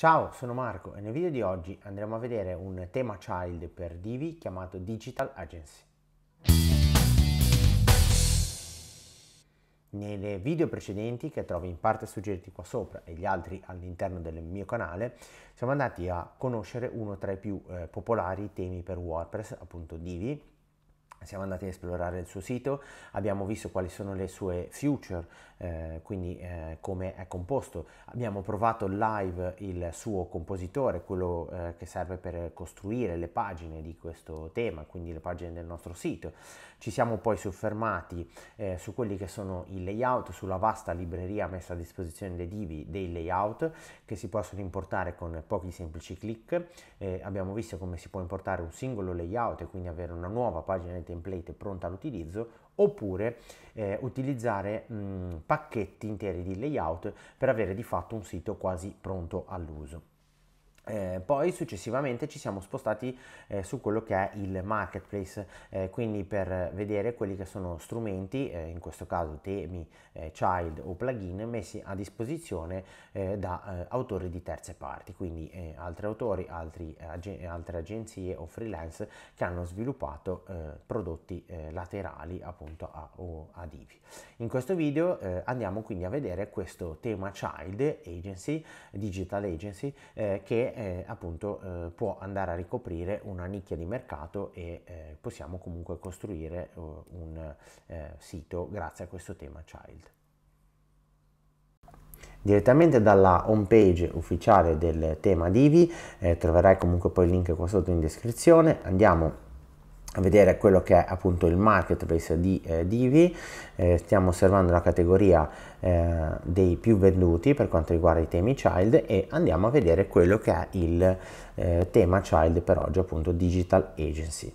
Ciao, sono Marco e nel video di oggi andremo a vedere un tema child per Divi chiamato Digital Agency. Nelle video precedenti, che trovi in parte suggeriti qua sopra e gli altri all'interno del mio canale, siamo andati a conoscere uno tra i più eh, popolari temi per WordPress, appunto Divi, siamo andati a esplorare il suo sito, abbiamo visto quali sono le sue future, eh, quindi eh, come è composto, abbiamo provato live il suo compositore, quello eh, che serve per costruire le pagine di questo tema, quindi le pagine del nostro sito. Ci siamo poi soffermati eh, su quelli che sono i layout, sulla vasta libreria messa a disposizione dei Divi dei layout che si possono importare con pochi semplici clic. Eh, abbiamo visto come si può importare un singolo layout e quindi avere una nuova pagina di template pronta all'utilizzo oppure eh, utilizzare mh, pacchetti interi di layout per avere di fatto un sito quasi pronto all'uso. Eh, poi successivamente ci siamo spostati eh, su quello che è il marketplace, eh, quindi per vedere quelli che sono strumenti, eh, in questo caso temi, eh, child o plugin messi a disposizione eh, da autori di terze parti, quindi altri autori, altri, ag- altre agenzie o freelance che hanno sviluppato prodotti laterali appunto a, o ad IVI. In questo video andiamo quindi a vedere questo tema child agency, digital agency, che eh, appunto eh, può andare a ricoprire una nicchia di mercato e eh, possiamo comunque costruire uh, un eh, sito grazie a questo tema child. Direttamente dalla home page ufficiale del tema Divi, eh, troverai comunque poi il link qua sotto in descrizione, andiamo a vedere quello che è appunto il marketplace di eh, Divi, eh, stiamo osservando la categoria eh, dei più venduti per quanto riguarda i temi child e andiamo a vedere quello che è il eh, tema child per oggi appunto Digital Agency.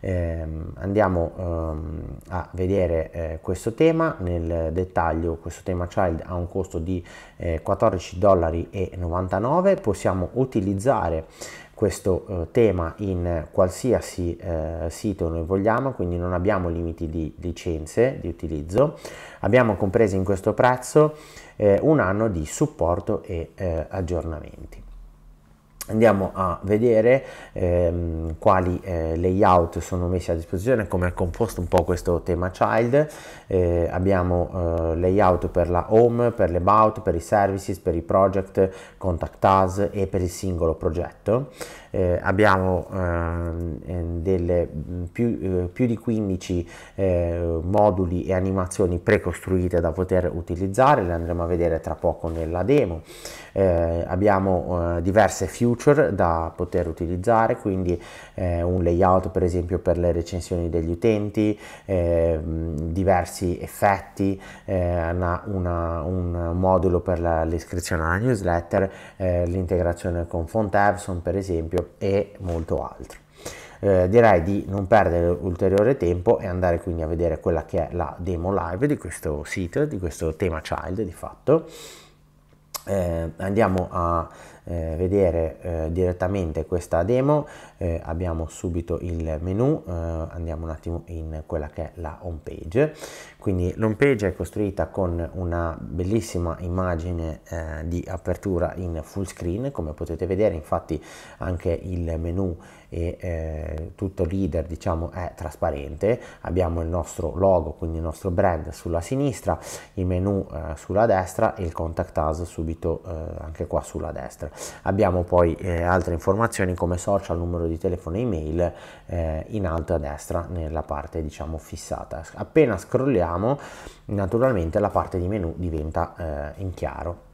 Ehm, andiamo ehm, a vedere eh, questo tema nel dettaglio, questo tema child ha un costo di 14,99 eh, dollari, possiamo utilizzare questo eh, tema in qualsiasi eh, sito noi vogliamo, quindi non abbiamo limiti di licenze di utilizzo. Abbiamo compreso in questo prezzo eh, un anno di supporto e eh, aggiornamenti andiamo a vedere ehm, quali eh, layout sono messi a disposizione come è composto un po' questo tema child eh, abbiamo eh, layout per la home per l'about per i services per i project contact us e per il singolo progetto eh, abbiamo ehm, ehm, delle, mm, più, eh, più, di 15 eh, moduli e animazioni precostruite da poter utilizzare, le andremo a vedere tra poco nella demo. Eh, abbiamo diverse future da poter utilizzare, quindi un layout per esempio per le recensioni degli utenti, ehm, diversi effetti, una, una, un modulo per l'iscrizione alla newsletter, l'integrazione con Font Epson per esempio e molto altro. Eh, direi di non perdere ulteriore tempo e andare quindi a vedere quella che è la demo live di questo sito, di questo tema child di fatto. Eh, andiamo a eh, vedere eh, direttamente questa demo eh, abbiamo subito il menu, eh, andiamo un attimo in quella che è la home page. Quindi l'home page è costruita con una bellissima immagine eh, di apertura in full screen, come potete vedere infatti anche il menu e eh, tutto il leader diciamo è trasparente, abbiamo il nostro logo, quindi il nostro brand sulla sinistra, il menu eh, sulla destra e il contact us subito eh, anche qua sulla destra. Abbiamo poi altre informazioni come social, numero di di telefono e email eh, in alto a destra nella parte diciamo fissata. Appena scrolliamo naturalmente la parte di menu diventa eh, in chiaro.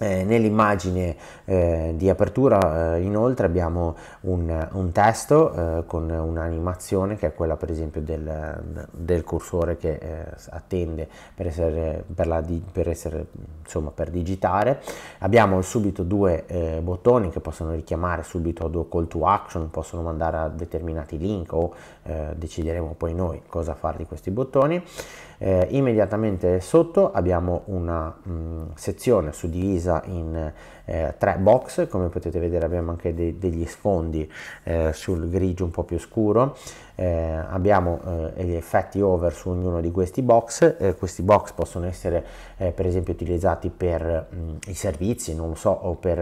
Eh, Nell'immagine eh, di apertura eh, inoltre abbiamo un, un testo eh, con un'animazione che è quella per esempio del, del cursore che eh, attende per essere, per, la, per essere, insomma, per digitare. Abbiamo subito due eh, bottoni che possono richiamare subito a due call to action, possono mandare a determinati link o decideremo poi noi cosa fare di questi bottoni. immediatamente sotto abbiamo una mh, mm, sezione suddivisa divisa in eh, tre box, come potete vedere abbiamo anche de degli sfondi eh, sul grigio un po' più scuro, eh, abbiamo eh, gli effetti over su ognuno di questi box, eh, questi box possono essere eh, per esempio utilizzati per mh, mm, i servizi, non lo so, o per,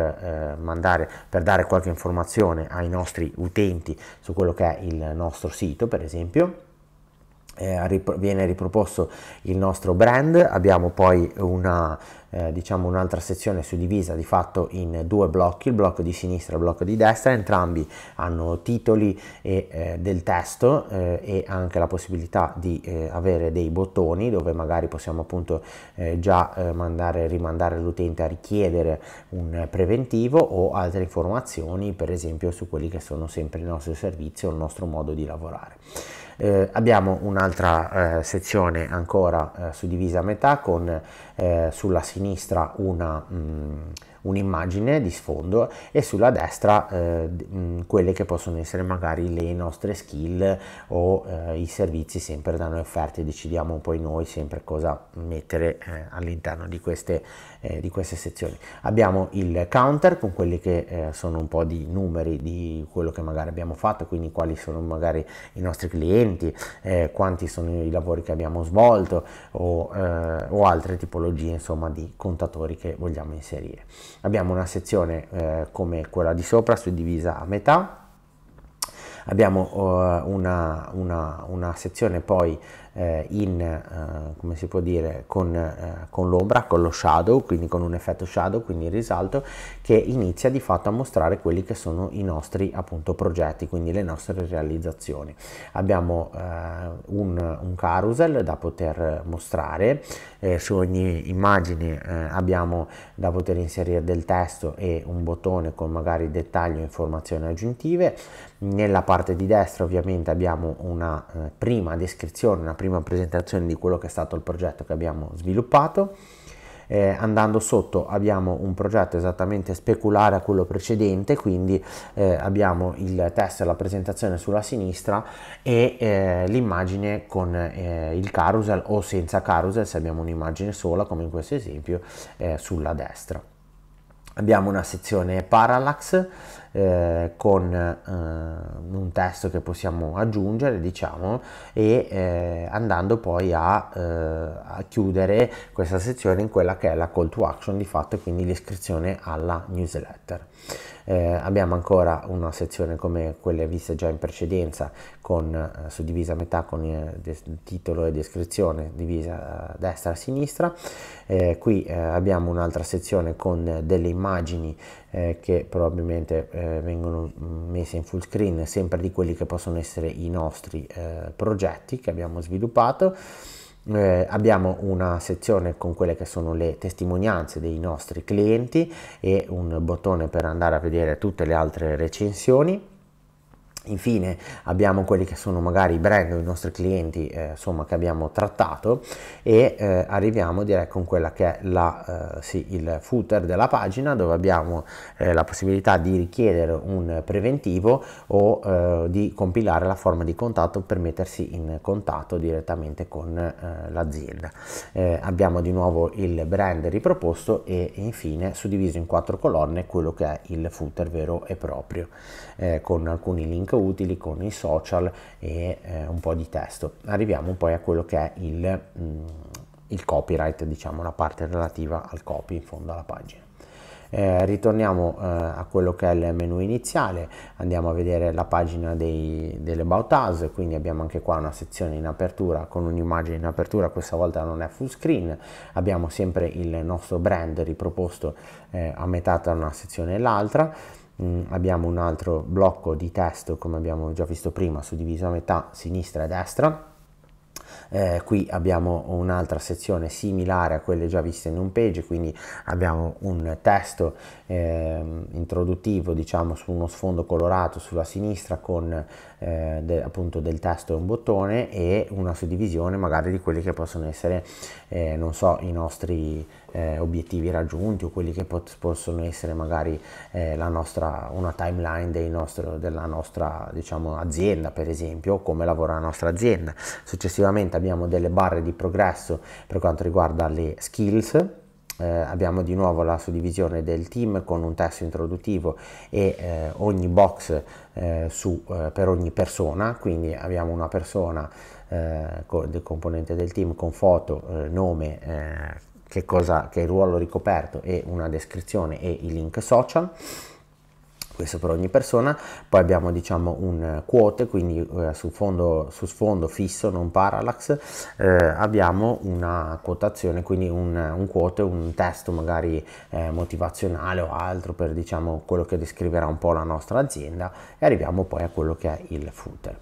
mandare, per dare qualche informazione ai nostri utenti su quello che è il nostro sito per esempio eh, viene riproposto il nostro brand, abbiamo poi una, eh, diciamo un'altra sezione suddivisa di fatto in due blocchi, il blocco di sinistra e il blocco di destra, entrambi hanno titoli e, eh, del testo eh, e anche la possibilità di eh, avere dei bottoni dove magari possiamo appunto eh, già mandare, rimandare l'utente a richiedere un preventivo o altre informazioni per esempio su quelli che sono sempre il nostro servizio, il nostro modo di lavorare. Eh, abbiamo un'altra eh, sezione ancora eh, suddivisa a metà con eh, sulla sinistra una, mh, mm, un'immagine di sfondo e sulla destra eh, quelle che possono essere magari le nostre skill o eh, i servizi sempre da noi offerti decidiamo poi noi sempre cosa mettere eh, all'interno di queste eh, di queste sezioni abbiamo il counter con quelli che eh, sono un po' di numeri di quello che magari abbiamo fatto quindi quali sono magari i nostri clienti eh, quanti sono i lavori che abbiamo svolto o, o altre tipologie insomma di contatori che vogliamo inserire abbiamo una sezione eh, come quella di sopra suddivisa a metà, abbiamo eh, una, una, una, sezione poi eh, in, eh, come si può dire, con, eh, con l'ombra, con lo shadow, quindi con un effetto shadow, quindi il risalto, che inizia di fatto a mostrare quelli che sono i nostri appunto progetti, quindi le nostre realizzazioni. Abbiamo eh, un, un, carousel da poter mostrare, eh, su ogni immagine eh, abbiamo da poter inserire del testo e un bottone con magari dettaglio e informazioni aggiuntive. Nella parte di destra ovviamente abbiamo una prima descrizione, una prima prima presentazione di quello che è stato il progetto che abbiamo sviluppato. Eh, andando sotto abbiamo un progetto esattamente speculare a quello precedente quindi eh, abbiamo il testo e la presentazione sulla sinistra e eh, l'immagine con eh, il carousel o senza carousel se abbiamo un'immagine sola come in questo esempio eh, sulla destra abbiamo una sezione parallax eh, con eh, un testo che possiamo aggiungere diciamo e eh, andando poi a, eh, a, chiudere questa sezione in quella che è la call to action di fatto quindi l'iscrizione alla newsletter eh, abbiamo ancora una sezione come quelle viste già in precedenza con eh, suddivisa a metà con titolo e descrizione divisa a destra a sinistra qui abbiamo un'altra sezione con delle immagini che probabilmente eh, vengono mm, messe in full screen sempre di quelli che possono essere i nostri eh, progetti che abbiamo sviluppato. Eh, abbiamo una sezione con quelle che sono le testimonianze dei nostri clienti e un bottone per andare a vedere tutte le altre recensioni Infine abbiamo quelli che sono magari i brand dei nostri clienti eh, insomma, che abbiamo trattato e eh, arriviamo direi con quella che è la, eh, sì, il footer della pagina dove abbiamo eh, la possibilità di richiedere un preventivo o eh, di compilare la forma di contatto per mettersi in contatto direttamente con eh, l'azienda. abbiamo di nuovo il brand riproposto e infine suddiviso in quattro colonne quello che è il footer vero e proprio con alcuni link molto utili con i social e eh, un po' di testo. Arriviamo poi a quello che è il, mh, mm, il copyright, diciamo la parte relativa al copy in fondo alla pagina. Eh, ritorniamo eh, a quello che è il menu iniziale, andiamo a vedere la pagina dei, delle About Us, quindi abbiamo anche qua una sezione in apertura con un'immagine in apertura, questa volta non è full screen, abbiamo sempre il nostro brand riproposto eh, a metà tra una sezione e l'altra, Mm, abbiamo un altro blocco di testo come abbiamo già visto prima suddiviso a metà sinistra e destra eh, qui abbiamo un'altra sezione similare a quelle già viste in home page quindi abbiamo un testo eh, introduttivo diciamo su uno sfondo colorato sulla sinistra con eh, de, appunto del testo e un bottone e una suddivisione magari di quelli che possono essere eh, non so i nostri eh, obiettivi raggiunti o quelli che pot- possono essere magari eh, la nostra, una timeline nostro, della nostra diciamo, azienda per esempio o come lavora la nostra azienda. Successivamente abbiamo delle barre di progresso per quanto riguarda le skills eh, abbiamo di nuovo la suddivisione del team con un testo introduttivo e eh, ogni box eh, su, eh, per ogni persona, quindi abbiamo una persona eh, co- del componente del team con foto, eh, nome, che, cosa, che ruolo ricoperto e una descrizione e i link social questo per ogni persona, poi abbiamo diciamo un eh, quote, quindi eh, su, fondo, su, sfondo fisso, non parallax, eh, abbiamo una quotazione, quindi un, un quote, un testo magari eh, motivazionale o altro per diciamo quello che descriverà un po' la nostra azienda e arriviamo poi a quello che è il footer.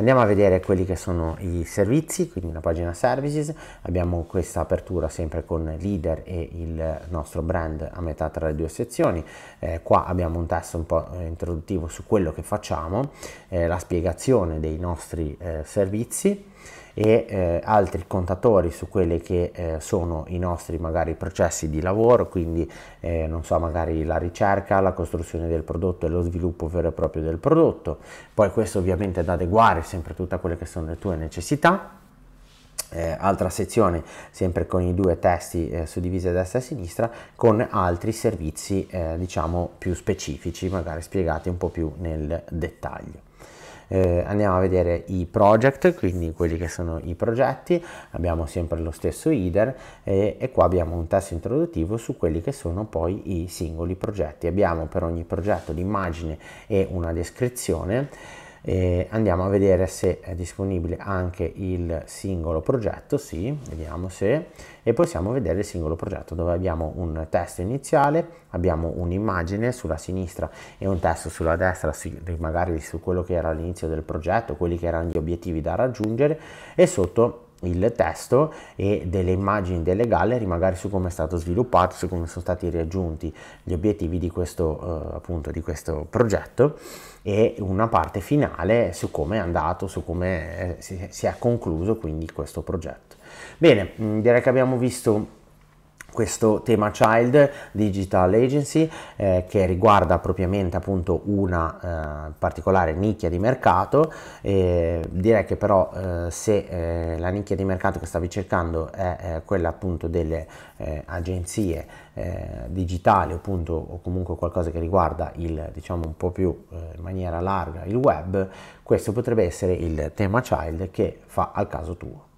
Andiamo a vedere quelli che sono i servizi, quindi la pagina services, abbiamo questa apertura sempre con leader e il nostro brand a metà tra le due sezioni, eh, qua abbiamo un testo un po' introduttivo su quello che facciamo, eh, la spiegazione dei nostri eh, servizi, e eh, altri contatori su quelli che eh, sono i nostri magari processi di lavoro, quindi eh, non so, magari la ricerca, la costruzione del prodotto e lo sviluppo vero e proprio del prodotto. Poi questo ovviamente è da adeguare sempre tutte quelle che sono le tue necessità. Eh, altra sezione sempre con i due testi eh, suddivisi a destra e a sinistra con altri servizi eh, diciamo più specifici magari spiegati un po' più nel dettaglio eh, andiamo a vedere i project, quindi quelli che sono i progetti, abbiamo sempre lo stesso header eh, e qua abbiamo un testo introduttivo su quelli che sono poi i singoli progetti. Abbiamo per ogni progetto l'immagine e una descrizione e andiamo a vedere se è disponibile anche il singolo progetto, sì, vediamo se, e possiamo vedere il singolo progetto dove abbiamo un testo iniziale, abbiamo un'immagine sulla sinistra e un testo sulla destra, magari su quello che era l'inizio del progetto, quelli che erano gli obiettivi da raggiungere e sotto il testo e delle immagini delle gallery magari su come è stato sviluppato, su come sono stati raggiunti gli obiettivi di questo, eh, appunto, di questo progetto e una parte finale su come è andato, su come eh, si, si è concluso quindi questo progetto. Bene, mm, direi che abbiamo visto questo tema child digital agency eh, che riguarda propriamente appunto una eh, particolare nicchia di mercato eh, direi che però eh, se eh, la nicchia di mercato che stavi cercando è eh, quella appunto delle agenzie digitali appunto o comunque qualcosa che riguarda il diciamo un po' più in maniera larga il web questo potrebbe essere il tema child che fa al caso tuo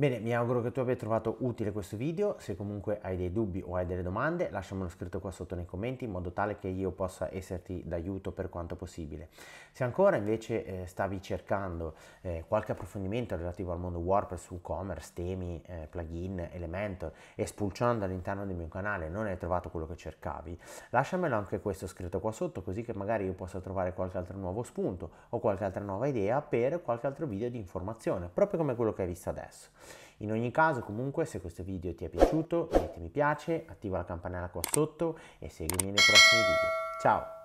Bene, mi auguro che tu abbia trovato utile questo video, se comunque hai dei dubbi o hai delle domande lasciamelo scritto qua sotto nei commenti in modo tale che io possa esserti d'aiuto per quanto possibile. Se ancora invece eh, stavi cercando eh, qualche approfondimento relativo al mondo WordPress, WooCommerce, temi, eh, plugin, Elementor e spulciando all'interno del mio canale non hai trovato quello che cercavi, lasciamelo anche questo scritto qua sotto così che magari io possa trovare qualche altro nuovo spunto o qualche altra nuova idea per qualche altro video di informazione, proprio come quello che hai visto adesso. In ogni caso comunque se questo video ti è piaciuto metti mi piace, attiva la campanella qua sotto e seguimi nei prossimi video. Ciao!